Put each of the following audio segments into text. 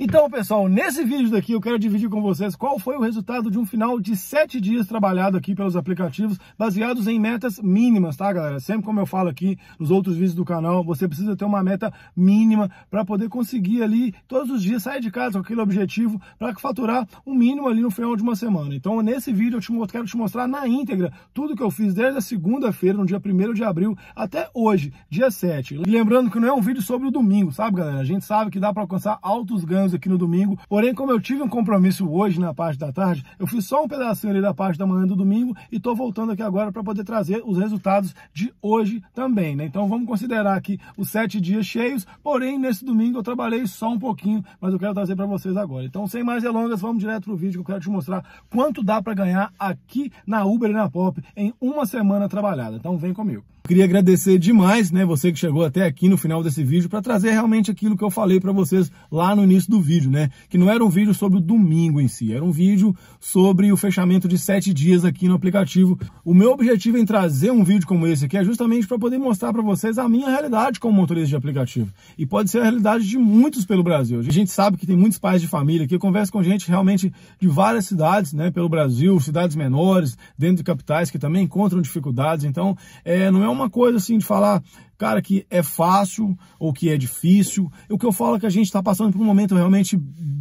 Então, pessoal, nesse vídeo daqui eu quero dividir com vocês qual foi o resultado de um final de sete dias trabalhado aqui pelos aplicativos baseados em metas mínimas, tá, galera? Sempre como eu falo aqui nos outros vídeos do canal, você precisa ter uma meta mínima para poder conseguir ali todos os dias sair de casa com aquele objetivo para faturar um mínimo ali no final de uma semana. Então, nesse vídeo eu, te, eu quero te mostrar na íntegra tudo que eu fiz desde a segunda-feira, no dia 1 de abril, até hoje, dia 7. E lembrando que não é um vídeo sobre o domingo, sabe, galera? A gente sabe que dá para alcançar altos ganhos aqui no domingo. Porém, como eu tive um compromisso hoje na parte da tarde, eu fiz só um pedacinho ali da parte da manhã do domingo e estou voltando aqui agora para poder trazer os resultados de hoje também, né? Então vamos considerar aqui os sete dias cheios, porém nesse domingo eu trabalhei só um pouquinho, mas eu quero trazer para vocês agora. Então sem mais delongas, vamos direto pro vídeo que eu quero te mostrar quanto dá para ganhar aqui na Uber e na Pop em uma semana trabalhada. Então vem comigo queria agradecer demais, né, você que chegou até aqui no final desse vídeo para trazer realmente aquilo que eu falei para vocês lá no início do do vídeo, né? Que não era um vídeo sobre o domingo em si, era um vídeo sobre o fechamento de sete dias aqui no aplicativo. O meu objetivo em trazer um vídeo como esse aqui é justamente para poder mostrar para vocês a minha realidade como motorista de aplicativo. E pode ser a realidade de muitos pelo Brasil. A gente sabe que tem muitos pais de família aqui, eu converso com gente realmente de várias cidades, né? Pelo Brasil, cidades menores, dentro de capitais que também encontram dificuldades. Então, é, não é uma coisa assim de falar cara, que é fácil ou que é difícil. O que eu falo é que a gente está passando por um momento realmente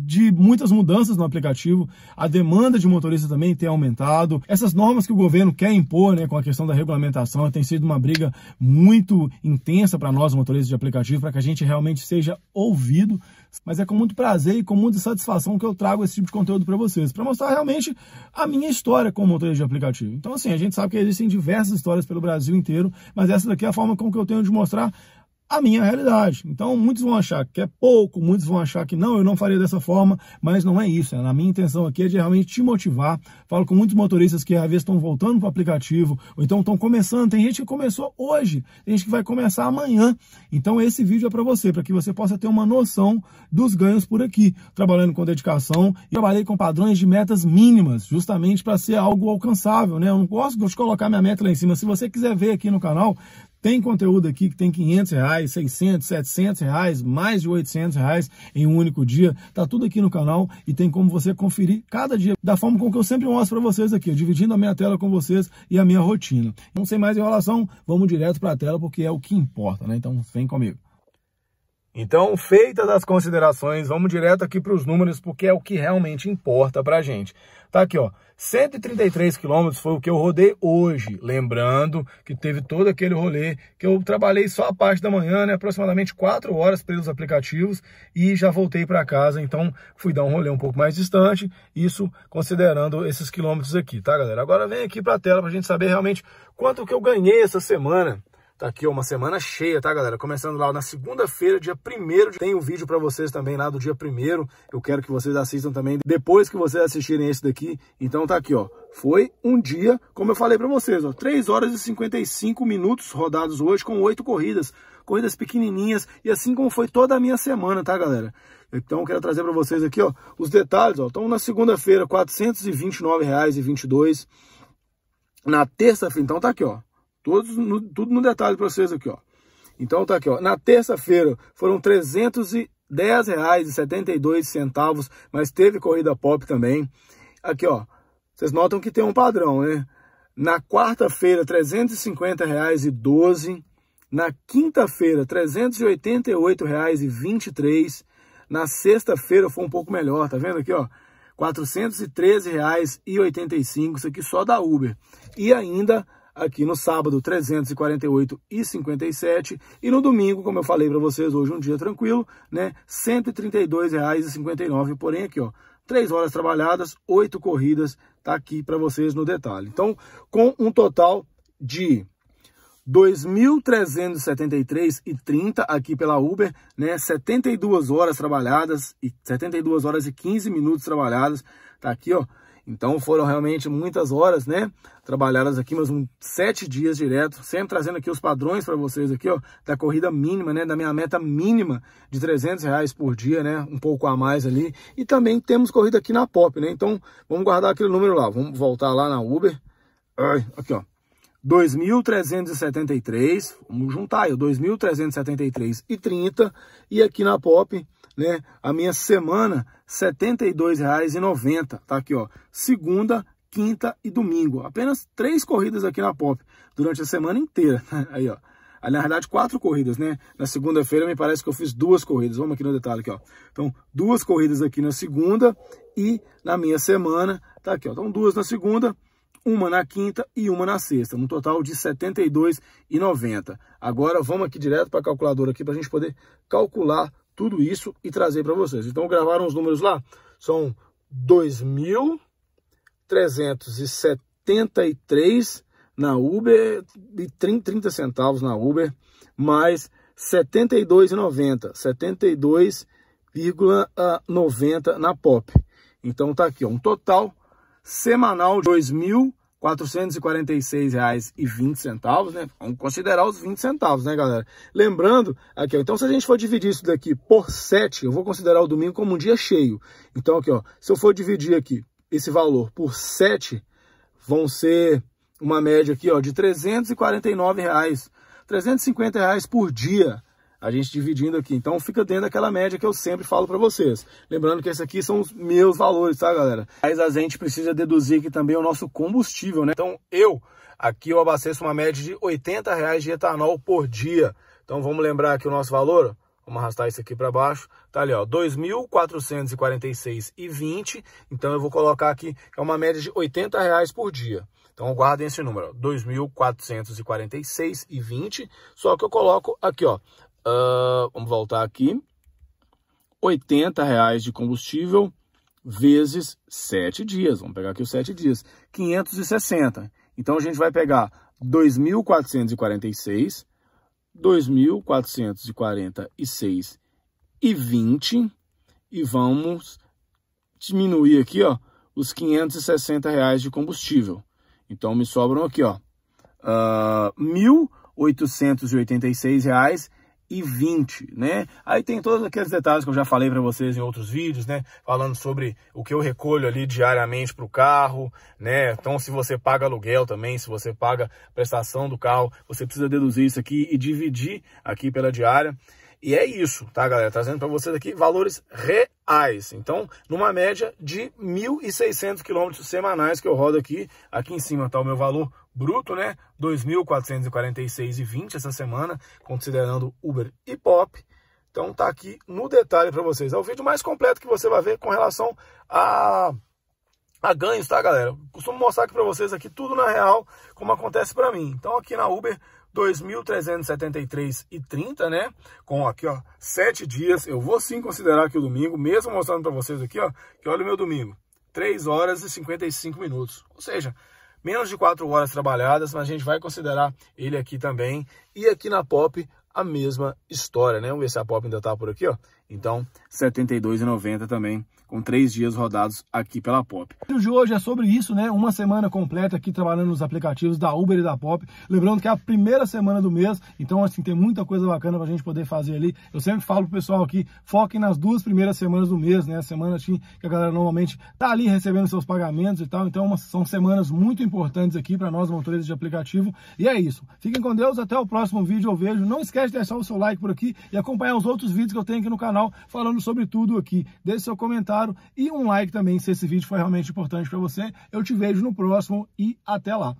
de muitas mudanças no aplicativo, a demanda de motorista também tem aumentado. Essas normas que o governo quer impor né, com a questão da regulamentação tem sido uma briga muito intensa para nós, motoristas de aplicativo, para que a gente realmente seja ouvido. Mas é com muito prazer e com muita satisfação que eu trago esse tipo de conteúdo para vocês, para mostrar realmente a minha história como motorista de aplicativo. Então, assim, a gente sabe que existem diversas histórias pelo Brasil inteiro, mas essa daqui é a forma com que eu tenho de mostrar a minha realidade. Então, muitos vão achar que é pouco, muitos vão achar que não, eu não faria dessa forma, mas não é isso. Né? Na minha intenção aqui é de realmente te motivar. Falo com muitos motoristas que às vezes estão voltando para o aplicativo, ou então estão começando. Tem gente que começou hoje, tem gente que vai começar amanhã. Então, esse vídeo é para você, para que você possa ter uma noção dos ganhos por aqui, trabalhando com dedicação. E trabalhei com padrões de metas mínimas, justamente para ser algo alcançável. Né? Eu não gosto de colocar minha meta lá em cima. Se você quiser ver aqui no canal, tem conteúdo aqui que tem 500 reais, 600, 700 reais, mais de 800 reais em um único dia. Tá tudo aqui no canal e tem como você conferir cada dia da forma com que eu sempre mostro para vocês aqui, dividindo a minha tela com vocês e a minha rotina. Não sei mais enrolação, vamos direto para a tela porque é o que importa, né? Então vem comigo. Então, feitas as considerações, vamos direto aqui para os números, porque é o que realmente importa para a gente. Tá aqui, ó. 133 quilômetros foi o que eu rodei hoje. Lembrando que teve todo aquele rolê que eu trabalhei só a parte da manhã, né? Aproximadamente 4 horas pelos aplicativos e já voltei para casa. Então, fui dar um rolê um pouco mais distante. Isso considerando esses quilômetros aqui, tá, galera? Agora vem aqui para a tela para a gente saber realmente quanto que eu ganhei essa semana. Tá aqui ó, uma semana cheia, tá, galera? Começando lá na segunda-feira, dia 1 tem um vídeo para vocês também lá do dia 1 Eu quero que vocês assistam também depois que vocês assistirem esse daqui. Então tá aqui, ó. Foi um dia, como eu falei para vocês, ó, 3 horas e 55 minutos rodados hoje com oito corridas, corridas pequenininhas e assim como foi toda a minha semana, tá, galera? Então eu quero trazer para vocês aqui, ó, os detalhes, ó. Então na segunda-feira, R$ 429,22. Na terça-feira, então tá aqui, ó. Todos, no, tudo no detalhe para vocês aqui, ó. Então tá aqui, ó. Na terça-feira foram 310 reais e 72 centavos, mas teve corrida pop também. Aqui, ó. Vocês notam que tem um padrão, né? Na quarta-feira, R$ 350,12. Na quinta-feira, R$ 388,23. Na sexta-feira foi um pouco melhor, tá vendo aqui, ó? R$ 413,85, isso aqui só da Uber. E ainda aqui no sábado 348 e 57 e no domingo, como eu falei para vocês, hoje um dia tranquilo, né? R$ 132,59, porém aqui, ó, três horas trabalhadas, oito corridas, tá aqui para vocês no detalhe. Então, com um total de 2.373,30 aqui pela Uber, né? 72 horas trabalhadas e 72 horas e 15 minutos trabalhadas, tá aqui, ó. Então foram realmente muitas horas, né? Trabalhadas aqui, mas um, sete dias direto, sempre trazendo aqui os padrões para vocês aqui, ó, da corrida mínima, né? Da minha meta mínima de 300 reais por dia, né? Um pouco a mais ali. E também temos corrida aqui na Pop, né? Então vamos guardar aquele número lá, vamos voltar lá na Uber. Ai, aqui, ó. 2.373, vamos juntar aí, 2.373 e 30, e aqui na Pop, né, a minha semana, R$ 72,90. Tá aqui, ó. Segunda, quinta e domingo. Apenas três corridas aqui na Pop durante a semana inteira. Né? Aí, ó. Ah, na realidade, quatro corridas, né? Na segunda-feira me parece que eu fiz duas corridas. Vamos aqui no detalhe aqui, ó. Então, duas corridas aqui na segunda e na minha semana, tá aqui, ó. Então, duas na segunda, uma na quinta e uma na sexta, no total de R$ 72,90. Agora vamos aqui direto para a calculadora aqui para a gente poder calcular tudo isso e trazer para vocês. Então, gravaram os números lá? São 2.373 na Uber e 30 centavos na Uber, mais 72,90, 72,90 na Pop. Então tá aqui, ó, um total semanal de 2.000 R$ 446,20, né? Vamos considerar os 20 centavos, né, galera? Lembrando, aqui, ó, então se a gente for dividir isso daqui por 7, eu vou considerar o domingo como um dia cheio. Então aqui, ó, se eu for dividir aqui esse valor por 7, vão ser uma média aqui, ó, de R$ 349, reais, R$ 350 reais por dia. A gente dividindo aqui. Então fica dentro daquela média que eu sempre falo para vocês. Lembrando que esses aqui são os meus valores, tá, galera? Mas a gente precisa deduzir aqui também o nosso combustível, né? Então eu, aqui eu abasteço uma média de 80 reais de etanol por dia. Então vamos lembrar aqui o nosso valor? Vamos arrastar isso aqui para baixo. Tá ali, ó, 2.446,20. Então eu vou colocar aqui, é uma média de 80 reais por dia. Então guardem esse número, 2.446,20. Só que eu coloco aqui, ó, Uh, vamos voltar aqui. 80 reais de combustível vezes 7 dias. Vamos pegar aqui os 7 dias. 560. Então a gente vai pegar 2.446, 2.446 e 20 e vamos diminuir aqui, ó, os 560 reais de combustível. Então me sobram aqui, ó, uh, ah, 1.886 reais e 20, né? Aí tem todos aqueles detalhes que eu já falei para vocês em outros vídeos, né? Falando sobre o que eu recolho ali diariamente para o carro, né? Então, se você paga aluguel também, se você paga prestação do carro, você precisa deduzir isso aqui e dividir aqui pela diária. E é isso, tá, galera? Trazendo para vocês aqui valores reais. Então, numa média de 1.600 quilômetros semanais que eu rodo aqui. Aqui em cima tá o meu valor bruto, né? 2.446,20 essa semana, considerando Uber e Pop. Então, tá aqui no detalhe para vocês. É o vídeo mais completo que você vai ver com relação a a ganhos, tá, galera? Costumo mostrar aqui para vocês aqui tudo na real, como acontece para mim. Então, aqui na Uber, 2.373,30, né? Com aqui, ó, sete dias. Eu vou sim considerar aqui o domingo, mesmo mostrando para vocês aqui, ó, que olha o meu domingo. 3 horas e 55 minutos. Ou seja, menos de 4 horas trabalhadas, mas a gente vai considerar ele aqui também. E aqui na Pop, a mesma história, né? Vamos ver se a Pop ainda tá por aqui, ó. Então, R$ 72,90 também, com três dias rodados aqui pela Pop. O vídeo de hoje é sobre isso, né? Uma semana completa aqui trabalhando nos aplicativos da Uber e da Pop. Lembrando que é a primeira semana do mês, então, assim, tem muita coisa bacana pra gente poder fazer ali. Eu sempre falo pro pessoal aqui, foquem nas duas primeiras semanas do mês, né? Semana assim, que a galera normalmente tá ali recebendo seus pagamentos e tal. Então, são semanas muito importantes aqui para nós, motoristas de aplicativo. E é isso. Fiquem com Deus, até o próximo vídeo eu vejo. Não esquece de deixar o seu like por aqui e acompanhar os outros vídeos que eu tenho aqui no canal canal falando sobre tudo aqui. Deixe seu comentário e um like também se esse vídeo foi realmente importante para você. Eu te vejo no próximo e até lá.